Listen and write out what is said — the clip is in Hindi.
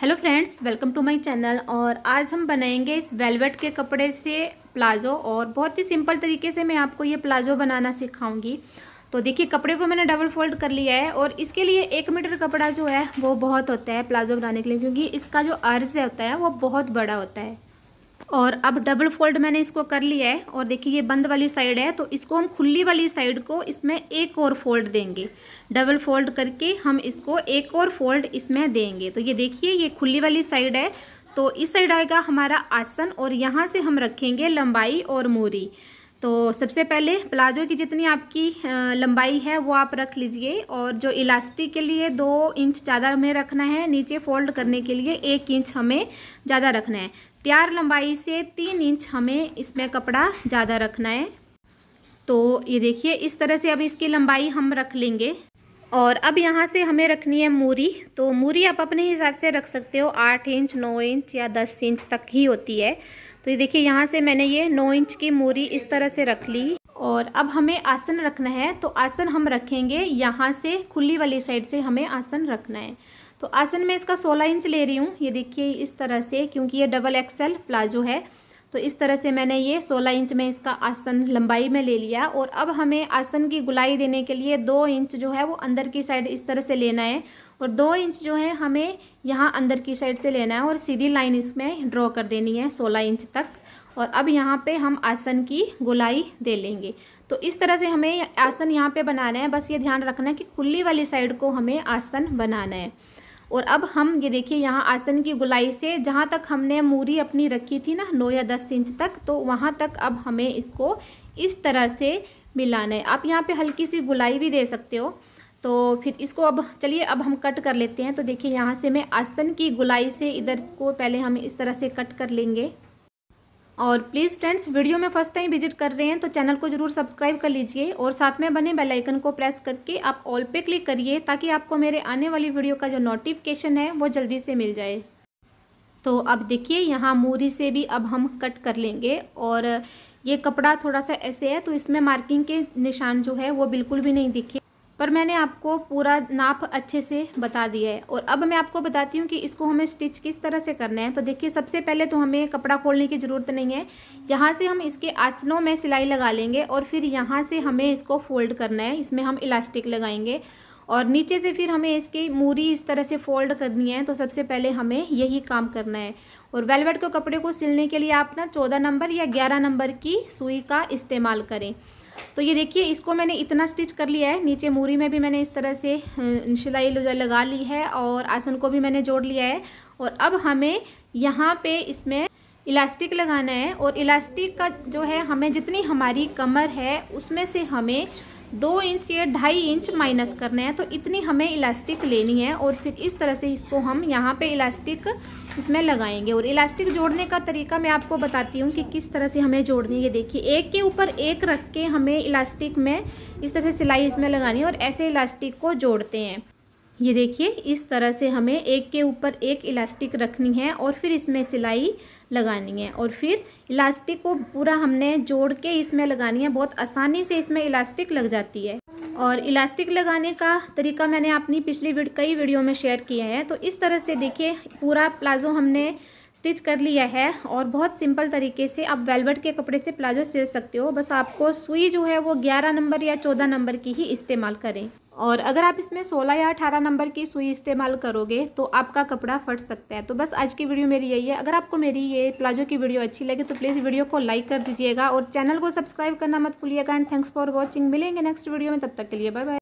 hello friends welcome to my channel और आज हम बनाएंगे इस वेलवेट के कपड़े से प्लाज़ो और बहुत ही सिंपल तरीके से मैं आपको ये प्लाज़ो बनाना सिखाऊंगी तो देखिए कपड़े को मैंने डबल फोल्ड कर लिया है और इसके लिए एक मीटर कपड़ा जो है वो बहुत होता है प्लाज़ो बनाने के लिए क्योंकि इसका जो अर्ज होता है वो बहुत बड़ा होता है और अब डबल फोल्ड मैंने इसको कर लिया है और देखिए ये बंद वाली साइड है तो इसको हम खुली वाली साइड को इसमें एक और फोल्ड देंगे डबल फोल्ड करके हम इसको एक और फोल्ड इसमें देंगे तो ये देखिए ये खुली वाली साइड है तो इस साइड आएगा हमारा आसन और यहाँ से हम रखेंगे लंबाई और मूरी तो सबसे पहले प्लाजो की जितनी आपकी लंबाई है वो आप रख लीजिए और जो इलास्टिक के लिए दो इंच ज़्यादा हमें रखना है नीचे फोल्ड करने के लिए एक इंच हमें ज़्यादा रखना है तैयार लंबाई से तीन इंच हमें इसमें कपड़ा ज़्यादा रखना है तो ये देखिए इस तरह से अब इसकी लंबाई हम रख लेंगे और अब यहाँ से हमें रखनी है मूरी तो मूरी आप अपने हिसाब से रख सकते हो आठ इंच नौ इंच या दस इंच तक ही होती है तो ये देखिए यहाँ से मैंने ये नौ इंच की मोरी इस तरह से रख ली और अब हमें आसन रखना है तो आसन हम रखेंगे यहाँ से खुली वाली साइड से हमें आसन रखना है तो आसन में इसका सोलह इंच ले रही हूँ ये देखिए इस तरह से क्योंकि ये डबल एक्सेल प्लाजो है तो इस तरह से मैंने ये 16 इंच में इसका आसन लंबाई में ले लिया और अब हमें आसन की गुलाई देने के लिए दो इंच जो है वो अंदर की साइड इस तरह से लेना है और दो इंच जो है हमें यहाँ अंदर की साइड से लेना है और सीधी लाइन इसमें ड्रॉ कर देनी है सोलह इंच तक और अब यहाँ पे हम आसन की गोलाई दे लेंगे तो इस तरह से हमें आसन यहाँ पे बनाना है बस ये ध्यान रखना है कि खुली वाली साइड को हमें आसन बनाना है और अब हम ये देखिए यहाँ आसन की गुलाई से जहाँ तक हमने मूरी अपनी रखी थी ना नौ या दस इंच तक तो वहाँ तक अब हमें इसको इस तरह से मिलाना है आप यहाँ पे हल्की सी गुलाई भी दे सकते हो तो फिर इसको अब चलिए अब हम कट कर लेते हैं तो देखिए यहाँ से मैं आसन की गुलाई से इधर को पहले हम इस तरह से कट कर लेंगे और प्लीज़ फ्रेंड्स वीडियो में फर्स्ट टाइम विजिट कर रहे हैं तो चैनल को जरूर सब्सक्राइब कर लीजिए और साथ में बने बेल आइकन को प्रेस करके आप ऑल पे क्लिक करिए ताकि आपको मेरे आने वाली वीडियो का जो नोटिफिकेशन है वो जल्दी से मिल जाए तो अब देखिए यहाँ मूरी से भी अब हम कट कर लेंगे और ये कपड़ा थोड़ा सा ऐसे है तो इसमें मार्किंग के निशान जो है वो बिल्कुल भी नहीं दिखे पर मैंने आपको पूरा नाप अच्छे से बता दिया है और अब मैं आपको बताती हूँ कि इसको हमें स्टिच किस तरह से करना है तो देखिए सबसे पहले तो हमें कपड़ा खोलने की ज़रूरत नहीं है यहाँ से हम इसके आसनों में सिलाई लगा लेंगे और फिर यहाँ से हमें इसको फोल्ड करना है इसमें हम इलास्टिक लगाएंगे और नीचे से फिर हमें इसकी मूरी इस तरह से फोल्ड करनी है तो सबसे पहले हमें यही काम करना है और वेलवेट के कपड़े को सिलने के लिए आप ना चौदह नंबर या ग्यारह नंबर की सुई का इस्तेमाल करें तो ये देखिए इसको मैंने इतना स्टिच कर लिया है नीचे मूरी में भी मैंने इस तरह से सिलाई लगा ली है और आसन को भी मैंने जोड़ लिया है और अब हमें यहाँ पे इसमें इलास्टिक लगाना है और इलास्टिक का जो है हमें जितनी हमारी कमर है उसमें से हमें दो इंच या ढाई इंच माइनस करना है तो इतनी हमें इलास्टिक लेनी है और फिर इस तरह से इसको हम यहाँ पे इलास्टिक इसमें लगाएंगे और इलास्टिक जोड़ने का तरीका मैं आपको बताती हूँ कि किस तरह से हमें जोड़नी है देखिए एक के ऊपर एक रख के हमें इलास्टिक में इस तरह से सिलाई इसमें लगानी है और ऐसे इलास्टिक को जोड़ते हैं ये देखिए इस तरह से हमें एक के ऊपर एक इलास्टिक रखनी है और फिर इसमें सिलाई लगानी है और फिर इलास्टिक को पूरा हमने जोड़ के इसमें लगानी है बहुत आसानी से इसमें इलास्टिक लग जाती है और इलास्टिक लगाने का तरीका मैंने अपनी पिछली कई वीडियो में शेयर किया है तो इस तरह से देखिए पूरा प्लाजो हमने स्टिच कर लिया है और बहुत सिंपल तरीके से आप वेलवेट के कपड़े से प्लाजो सिल सकते हो बस आपको सुई जो है वो ग्यारह नंबर या चौदह नंबर की ही इस्तेमाल करें और अगर आप इसमें 16 या 18 नंबर की सुई इस्तेमाल करोगे तो आपका कपड़ा फट सकता है तो बस आज की वीडियो मेरी यही है अगर आपको मेरी ये प्लाजो की वीडियो अच्छी लगे तो प्लीज़ वीडियो को लाइक कर दीजिएगा और चैनल को सब्सक्राइब करना मत भूलिएगा एंड थैंक्स फॉर वॉचिंग मिलेंगे नेक्स्ट वीडियो में तब तक के लिए बाय बाय